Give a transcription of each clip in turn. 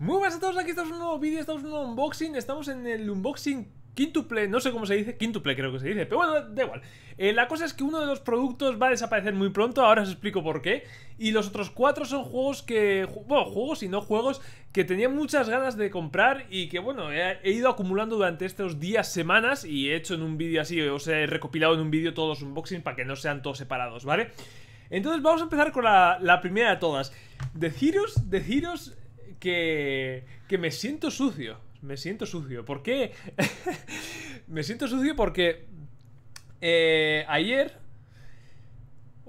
Muy buenas a todos, aquí estamos en un nuevo vídeo, estamos en un nuevo unboxing Estamos en el unboxing quintuple, no sé cómo se dice, quintuple creo que se dice Pero bueno, da igual eh, La cosa es que uno de los productos va a desaparecer muy pronto, ahora os explico por qué Y los otros cuatro son juegos que, bueno, juegos y no juegos Que tenía muchas ganas de comprar y que bueno, he, ido acumulando durante estos días, semanas Y he hecho en un vídeo así, os he recopilado en un vídeo todos los unboxings para que no sean todos separados, ¿vale? Entonces vamos a empezar con la, primera de todas. Deciros, deciros que, que me siento sucio. Me siento sucio. ¿Por qué? me siento sucio porque eh, ayer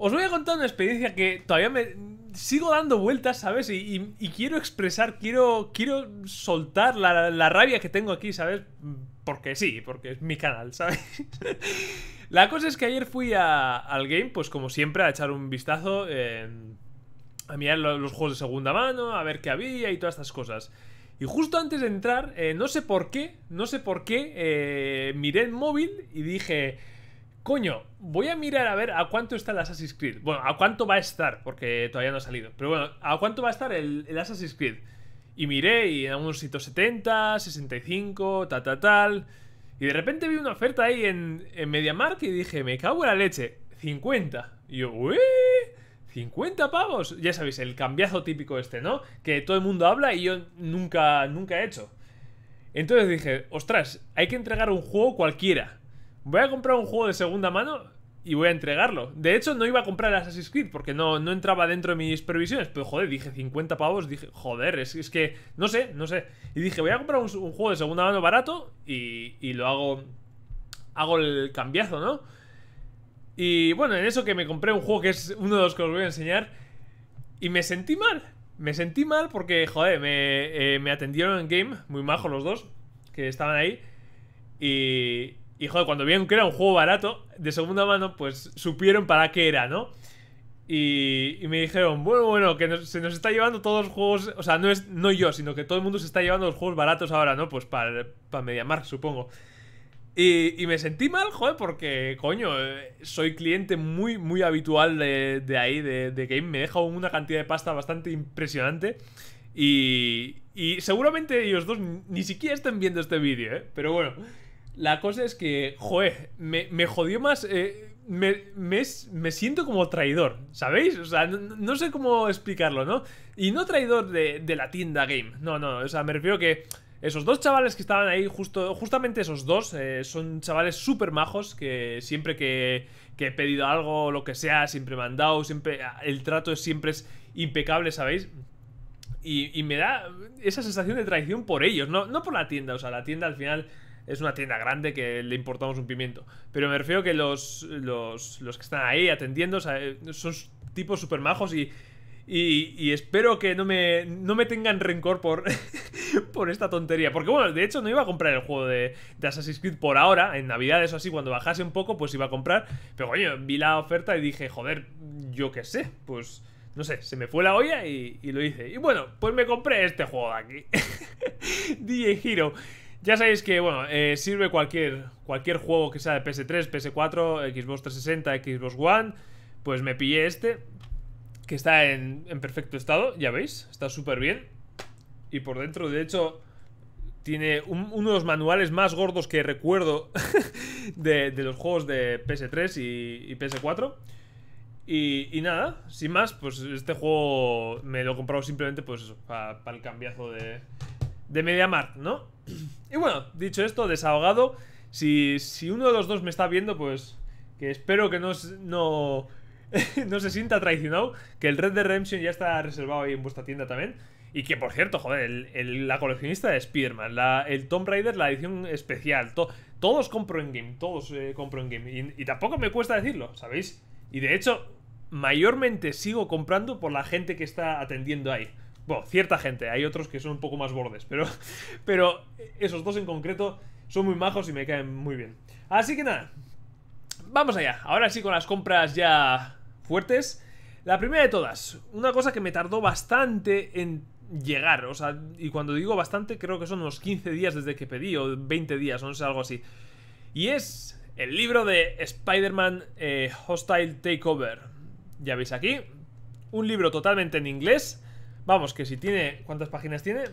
os voy a contar una experiencia que todavía me sigo dando vueltas, ¿sabes? Y, quiero expresar, quiero, quiero soltar la, rabia que tengo aquí, ¿sabes? Porque sí, porque es mi canal, ¿sabes? la cosa es que ayer fui a, al game, pues como siempre, a echar un vistazo a mirar los juegos de segunda mano, a ver qué había y todas estas cosas. Y justo antes de entrar, eh, no sé por qué, no sé por qué, eh, miré el móvil y dije, coño, voy a mirar a ver a cuánto está el Assassin's Creed. Bueno, a cuánto va a estar, porque todavía no ha salido. Pero bueno, a cuánto va a estar el, Assassin's Creed. Y miré y en unos 170, 65, ta ta tal. Y de repente vi una oferta ahí en, en MediaMark y dije, me cago en la leche, 50. Y yo, uy. 50 pavos. Ya sabéis, el cambiazo típico este, ¿no? Que todo el mundo habla y yo nunca, nunca he hecho. Entonces dije, ostras, hay que entregar un juego cualquiera. Voy a comprar un juego de segunda mano y voy a entregarlo. De hecho, no iba a comprar Assassin's Creed porque no, no entraba dentro de mis previsiones. Pero joder, dije 50 pavos, dije, joder, es, es que no sé, no sé. Y dije, voy a comprar un, juego de segunda mano barato y, y lo hago. Hago el cambiazo, ¿no? Y bueno, en eso que me compré un juego que es uno de los que os voy a enseñar. Y me sentí mal. Me sentí mal porque, joder, me, eh, atendieron en game, muy majos los dos, que estaban ahí. Y, joder, cuando vieron que era un juego barato, de segunda mano, pues supieron para qué era, ¿no? Y, me dijeron, bueno, bueno, que se nos está llevando todos los juegos, o sea, no, es, no yo, sino que todo el mundo se está llevando los juegos baratos ahora, ¿no? Pues para, para MediaMark, supongo. Y, me sentí mal, joder, porque, coño, eh, soy cliente muy, muy habitual de, ahí, de, Game. Me deja una cantidad de pasta bastante impresionante. Y, y seguramente ellos dos ni siquiera estén viendo este vídeo, ¿eh? Pero bueno, la cosa es que, joder, me, jodió más... Eh, me, siento como traidor, ¿sabéis? O sea, no, sé cómo explicarlo, ¿no? Y no traidor de, de la tienda Game, no, no, o sea, me refiero que esos dos chavales que estaban ahí, justo, justamente esos dos, eh, son chavales súper majos que siempre que, que, he pedido algo, lo que sea, siempre me han dado, siempre, el trato siempre es impecable, ¿sabéis? Y, me da esa sensación de traición por ellos, no, no por la tienda, o sea, la tienda al final es una tienda grande que le importamos un pimiento. Pero me refiero que los, los, los que están ahí atendiendo o sea, eh, son tipos súper majos y y, espero que no me, me tengan rencor por, por esta tontería. Porque bueno, de hecho no iba a comprar el juego de, Assassin's Creed por ahora. En Navidad, eso así, cuando bajase un poco, pues iba a comprar. Pero coño, vi la oferta y dije, joder, yo qué sé. Pues no sé, se me fue la olla y, lo hice. Y bueno, pues me compré este juego de aquí. DJ Hero. Ya sabéis que, bueno, eh, sirve cualquier, cualquier juego que sea de PS3, PS4, Xbox 360, Xbox One. Pues me pillé este que está en, perfecto estado, ya veis, está súper bien. Y por dentro, de hecho, tiene uno de los manuales más gordos que recuerdo de, los juegos de PS3 y, PS4. Y, nada, sin más, pues este juego me lo he comprado simplemente pues para el cambiazo de, de MediaMarkt, ¿no? Y bueno, dicho esto, desahogado, si, si uno de los dos me está viendo, pues que espero que no, no, no se sienta traicionado, que el Red de Redemption ya está reservado ahí en vuestra tienda también. Y que, por cierto, joder, la coleccionista de Spiderman, el Tomb Raider, la edición especial, todos compro en game, todos eh, compro en game. Y, tampoco me cuesta decirlo, ¿sabéis? Y de hecho, mayormente sigo comprando por la gente que está atendiendo ahí. Bueno, cierta gente, hay otros que son un poco más bordes, pero, pero esos dos en concreto son muy majos y me caen muy bien. Así que nada, vamos allá. Ahora sí con las compras ya fuertes. La primera de todas, una cosa que me tardó bastante en llegar, o sea, y cuando digo bastante creo que son unos 15 días desde que pedí, o 20 días, o no sé, algo así. Y es el libro de Spider-Man eh, Hostile Takeover. Ya veis aquí, un libro totalmente en inglés. Vamos, que si tiene... ¿Cuántas páginas tiene?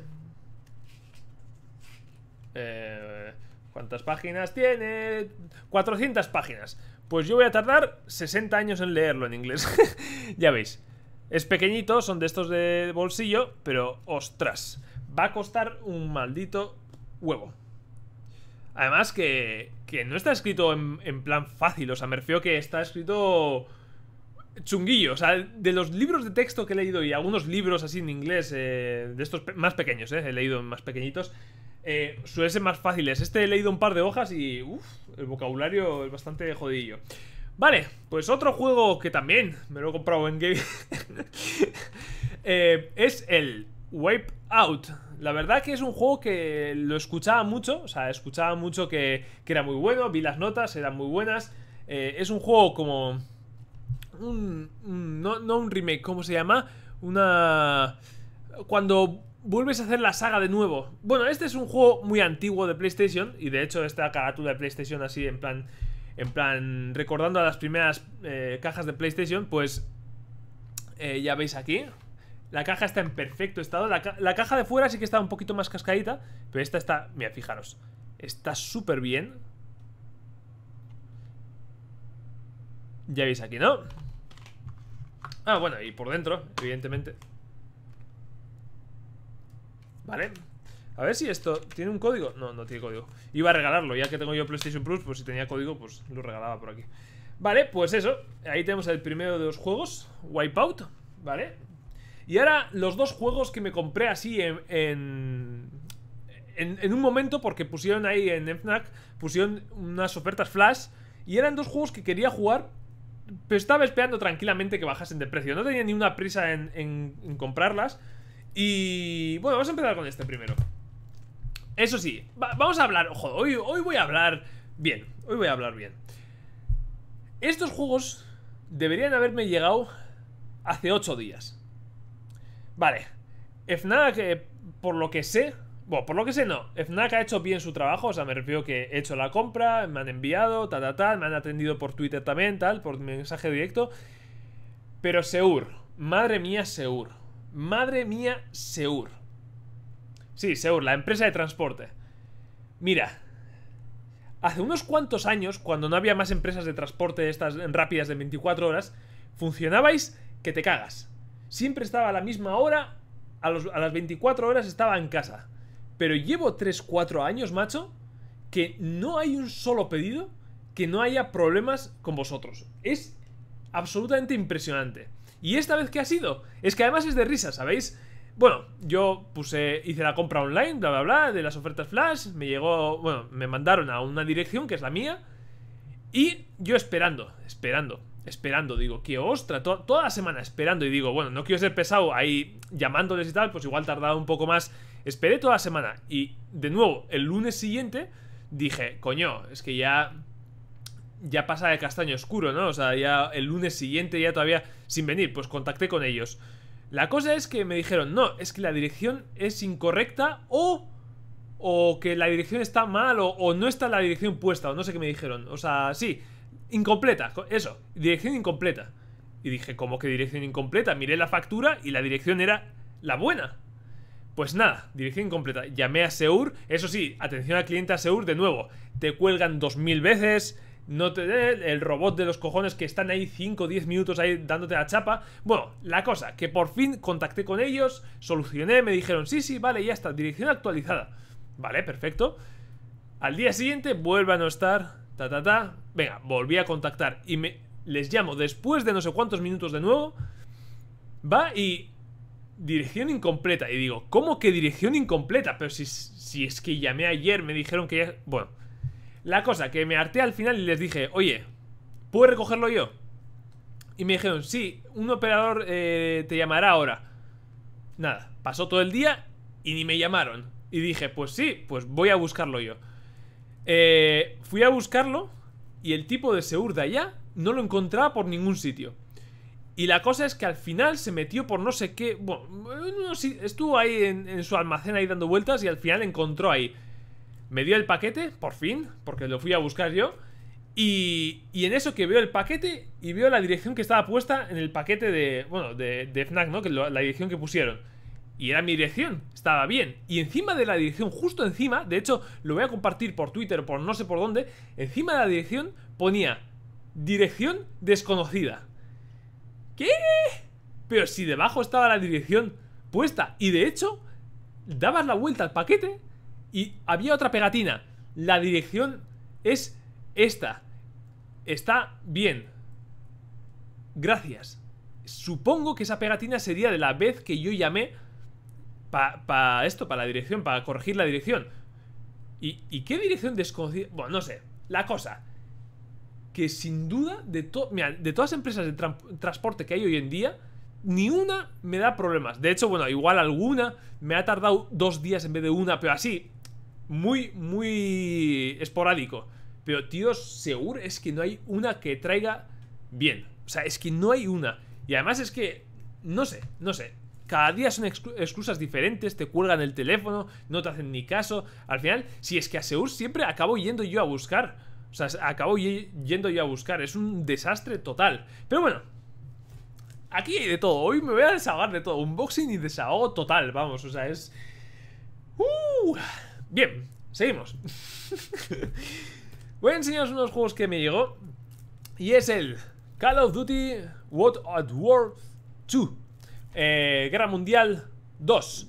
Eh, ¿Cuántas páginas tiene? 400 páginas. Pues yo voy a tardar 60 años en leerlo en inglés. ya veis. Es pequeñito, son de estos de bolsillo, pero ostras, va a costar un maldito huevo. Además que, que no está escrito en, plan fácil, o sea, me refiero que está escrito chunguillo. O sea, de los libros de texto que he leído y algunos libros así en inglés, eh, de estos más pequeños, eh, he leído más pequeñitos, eh, suele ser más fáciles. Este he leído un par de hojas y el vocabulario es bastante jodillo Vale, pues otro juego que también me lo he comprado en Game eh, es el Wipe Out. La verdad que es un juego que lo escuchaba mucho, o sea, escuchaba mucho que, era muy bueno, vi las notas, eran muy buenas. Eh, es un juego como... no, no, un remake, ¿cómo se llama? Una... Cuando vuelves a hacer la saga de nuevo. Bueno, este es un juego muy antiguo de PlayStation y de hecho esta carátula de PlayStation así en plan, en plan recordando a las primeras eh, cajas de PlayStation, pues eh, ya veis aquí. La caja está en perfecto estado. La, la, caja de fuera sí que está un poquito más cascadita, pero esta está, mira, fijaros, está súper bien. Ya veis aquí, ¿no? Ah, bueno, y por dentro, evidentemente. ¿Vale? A ver si esto tiene un código. No, no tiene código. Iba a regalarlo, ya que tengo yo PlayStation Plus, pues si tenía código, pues lo regalaba por aquí. Vale, pues eso. Ahí tenemos el primero de los juegos, Wipeout, ¿vale? Y ahora los dos juegos que me compré así en, en, un momento, porque pusieron ahí en FNAC, pusieron unas ofertas flash, y eran dos juegos que quería jugar, pero estaba esperando tranquilamente que bajasen de precio. No tenía ni una prisa en comprarlas. Y bueno, vamos a empezar con este primero. Eso sí, vamos a hablar. Ojo, hoy, voy a hablar bien. Hoy voy a hablar bien. Estos juegos deberían haberme llegado hace 8 días. Vale. FNAC, eh, por lo que sé. Bueno, por lo que sé, no. FNAC ha hecho bien su trabajo. O sea, me refiero que he hecho la compra, me han enviado, tal, tal, tal Me han atendido por Twitter también, tal, por mensaje directo. Pero Seur. Madre mía, Seur. Madre mía, Seur. Sí, Seur, la empresa de transporte. Mira, hace unos cuantos años, cuando no había más empresas de transporte estas rápidas de 24 horas, funcionabais que te cagas. Siempre estaba a la misma hora, a, a las 24 horas estaba en casa. Pero llevo 3-4 años, macho, que no hay un solo pedido que no haya problemas con vosotros. Es absolutamente impresionante. ¿Y esta vez qué ha sido? Es que además es de risa, ¿sabéis? Bueno, yo puse, hice la compra online, bla, bla, bla, de las ofertas flash, me llegó, bueno, me mandaron a una dirección que es la mía, y yo esperando, esperando, esperando, digo, que ostra, toda la semana esperando, y digo, bueno, no quiero ser pesado ahí llamándoles y tal, pues igual tardaba un poco más, esperé toda la semana, y de nuevo, el lunes siguiente, dije, coño, es que ya ya pasa de castaño oscuro, ¿no? O sea, ya el lunes siguiente ya todavía sin venir, pues contacté con ellos. La cosa es que me dijeron, no, es que la dirección es incorrecta o... O que la dirección está mal o, no está la dirección puesta o no sé qué me dijeron. O sea, sí, incompleta, eso, dirección incompleta. Y dije, ¿cómo que dirección incompleta? Miré la factura y la dirección era la buena. Pues nada, dirección incompleta. Llamé a Seur, eso sí, atención al cliente a Seur de nuevo. Te cuelgan dos mil veces, no te el robot de los cojones que están ahí 5 o 10 minutos ahí dándote la chapa. Bueno, la cosa, que por fin contacté con ellos, solucioné, me dijeron, sí, sí, vale, ya está, dirección actualizada. Vale, perfecto. Al día siguiente vuelve a no estar, ta, ta, ta. Venga, volví a contactar y me, les llamo después de no sé cuántos minutos de nuevo. Va y... Dirección incompleta. Y digo, ¿cómo que dirección incompleta? Pero si es que llamé ayer, me dijeron que ya... Bueno, la cosa, que me harté al final y les dije, oye, ¿puedo recogerlo yo? Y me dijeron, sí, un operador eh, te llamará ahora. Nada, pasó todo el día y ni me llamaron. Y dije, pues sí, pues voy a buscarlo yo. Eh, fui a buscarlo y el tipo de Seur de allá no lo encontraba por ningún sitio. Y la cosa es que al final se metió por no sé qué. Bueno, estuvo ahí en su almacén ahí dando vueltas y al final encontró ahí. Me dio el paquete, por fin, porque lo fui a buscar yo. Y, en eso que veo el paquete y veo la dirección que estaba puesta en el paquete de, bueno, de, Fnac, ¿no? Que es la dirección que pusieron. Y era mi dirección, estaba bien. Y encima de la dirección, justo encima, de hecho lo voy a compartir por Twitter o por no sé por dónde, encima de la dirección ponía dirección desconocida. ¿Qué? Pero si debajo estaba la dirección puesta y de hecho dabas la vuelta al paquete y había otra pegatina. La dirección es esta. Está bien. Gracias. Supongo que esa pegatina sería de la vez que yo llamé para esto, para la dirección, para corregir la dirección. ¿Y, qué dirección desconocida? Bueno, no sé. La cosa. Que sin duda, de, de todas las empresas de transporte que hay hoy en día, ni una me da problemas. De hecho, bueno, igual alguna me ha tardado dos días en vez de una, pero así, muy, muy esporádico. Pero, tío, seguro es que no hay una que traiga bien. O sea, es que no hay una. Y además es que, no sé, no sé. Cada día son excusas diferentes, te cuelgan el teléfono, no te hacen ni caso. Al final, si es que a Seur siempre acabo yendo yo a buscar. O sea, acabo yendo yo a buscar. Es un desastre total. Pero bueno, aquí hay de todo. Hoy me voy a desahogar de todo. Unboxing y desahogo total, vamos. O sea, es... ¡Uh! Bien, seguimos. Voy a enseñaros unos juegos que me llegó. Y es el Call of Duty What at War 2. Eh, Guerra Mundial 2.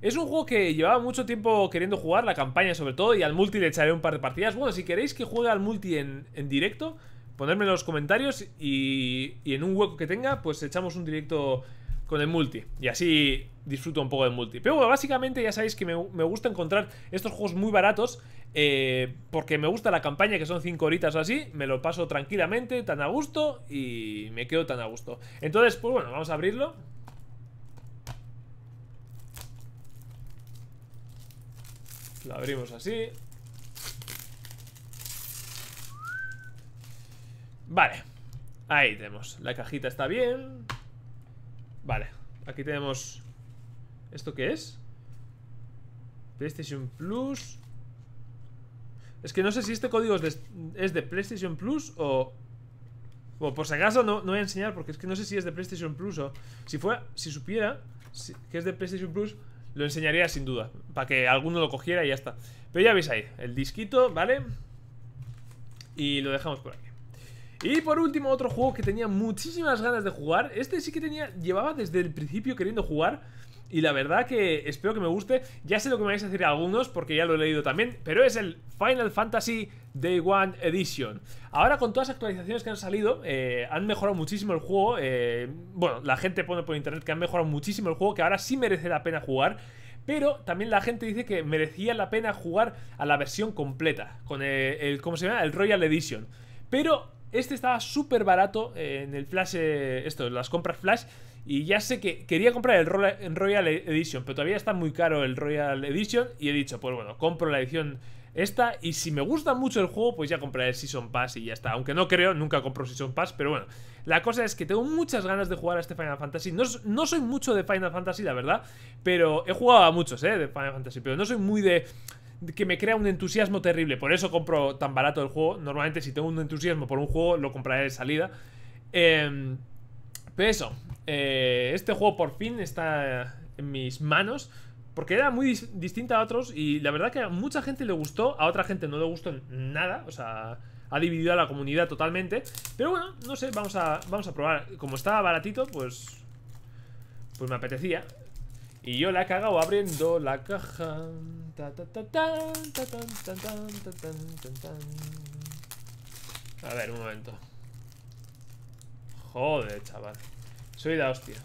Es un juego que llevaba mucho tiempo queriendo jugar, la campaña sobre todo, y al multi le echaré un par de partidas. Bueno, si queréis que juegue al multi en, directo, ponedme en los comentarios y, y en un hueco que tenga, pues echamos un directo con el multi. Y así disfruto un poco del multi. Pero bueno, básicamente ya sabéis que me, gusta encontrar estos juegos muy baratos. Eh, porque me gusta la campaña, que son 5 horitas o así. Me lo paso tranquilamente, tan a gusto. Y me quedo tan a gusto. Entonces, pues bueno, vamos a abrirlo. Lo abrimos así. Vale. Ahí tenemos. La cajita está bien. Vale, aquí tenemos... ¿Esto qué es? PlayStation Plus... Es que no sé si este código es de, es de PlayStation Plus o... O por si acaso no, no, voy a enseñar porque es que no sé si es de PlayStation Plus o... Si fuera, si supiera que es de PlayStation Plus, lo enseñaría sin duda. Para que alguno lo cogiera y ya está. Pero ya veis ahí, el disquito, ¿vale? Y lo dejamos por aquí. Y por último, otro juego que tenía muchísimas ganas de jugar. Este sí que tenía, llevaba desde el principio queriendo jugar. Y la verdad que espero que me guste. Ya sé lo que me vais a decir algunos porque ya lo he leído también. Pero es el Final Fantasy Day One Edition. Ahora con todas las actualizaciones que han salido, eh, han mejorado muchísimo el juego. Eh, bueno, la gente pone por internet que han mejorado muchísimo el juego, que ahora sí merece la pena jugar. Pero también la gente dice que merecía la pena jugar a la versión completa, con el ¿cómo se llama? El Royal Edition. Pero este estaba súper barato eh, en el flash, eh, esto, las compras flash. Y ya sé que quería comprar el Royal Edition, pero todavía está muy caro el Royal Edition. Y he dicho, pues bueno, compro la edición esta. Y si me gusta mucho el juego, pues ya compraré el Season Pass y ya está. Aunque no creo, nunca compro Season Pass, pero bueno. La cosa es que tengo muchas ganas de jugar a este Final Fantasy. No, no soy mucho de Final Fantasy, la verdad. Pero he jugado a muchos, ¿eh? De Final Fantasy. Pero no soy muy de que me crea un entusiasmo terrible. Por eso compro tan barato el juego. Normalmente si tengo un entusiasmo por un juego, lo compraré de salida. Em, pero eso, eh, este juego por fin está en mis manos. Porque era muy distinta a otros y la verdad que a mucha gente le gustó, a otra gente no le gustó nada. O sea, ha dividido a la comunidad totalmente. Pero bueno, no sé, vamos a, vamos a probar. Como estaba baratito, pues... Pues me apetecía. Y yo la he cagado abriendo la caja. A ver, un momento. Joder, chaval. Soy la hostia.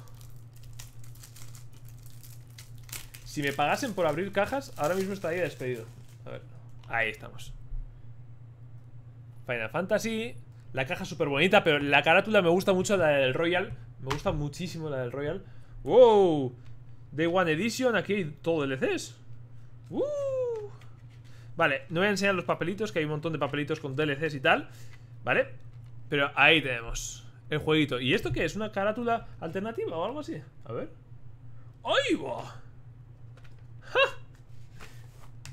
Si me pagasen por abrir cajas, ahora mismo estaría despedido. A ver, ahí estamos. Final Fantasy. La caja súper bonita, pero la carátula me gusta mucho la del Royal. Me gusta muchísimo la del Royal. ¡Wow! Day One Edition, aquí hay todo ECS. Uh. Vale, no voy a enseñar los papelitos Que hay un montón de papelitos con DLCs y tal Vale, pero ahí tenemos El jueguito, ¿y esto qué es? ¿Una carátula alternativa o algo así? A ver ¡Ay, va! ¡Ja!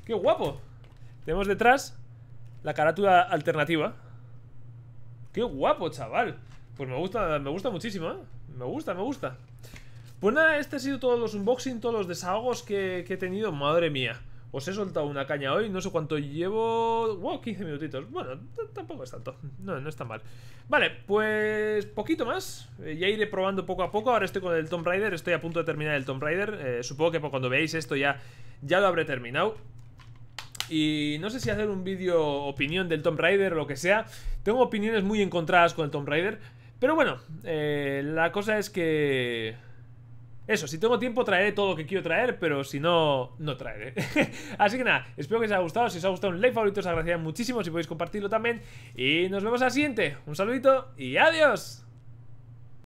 ¡Qué guapo! Tenemos detrás la carátula alternativa ¡Qué guapo, chaval! Pues me gusta, me gusta muchísimo, ¿eh? Me gusta, me gusta Pues nada, este ha sido todos los unboxing, todos los desahogos que he tenido Madre mía os he soltado una caña hoy, no sé cuánto llevo... ¡Wow! 15 minutitos. Bueno, tampoco es tanto. No, no está mal. Vale, pues poquito más. Eh, ya iré probando poco a poco. Ahora estoy con el Tomb Raider, estoy a punto de terminar el Tomb Raider. Eh, supongo que cuando veáis esto ya, ya lo habré terminado. Y no sé si hacer un vídeo opinión del Tomb Raider o lo que sea. Tengo opiniones muy encontradas con el Tomb Raider. Pero bueno, eh, la cosa es que... Eso, si tengo tiempo traeré todo lo que quiero traer, pero si no, no traeré. Así que nada, espero que os haya gustado. Si os ha gustado un like favorito, os agradecería muchísimo si podéis compartirlo también. Y nos vemos al siguiente. Un saludito y adiós.